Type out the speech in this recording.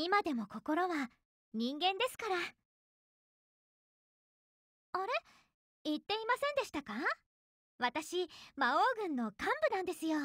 今でも心は人間ですからあれ言っていませんでしたか私魔王軍の幹部なんですよ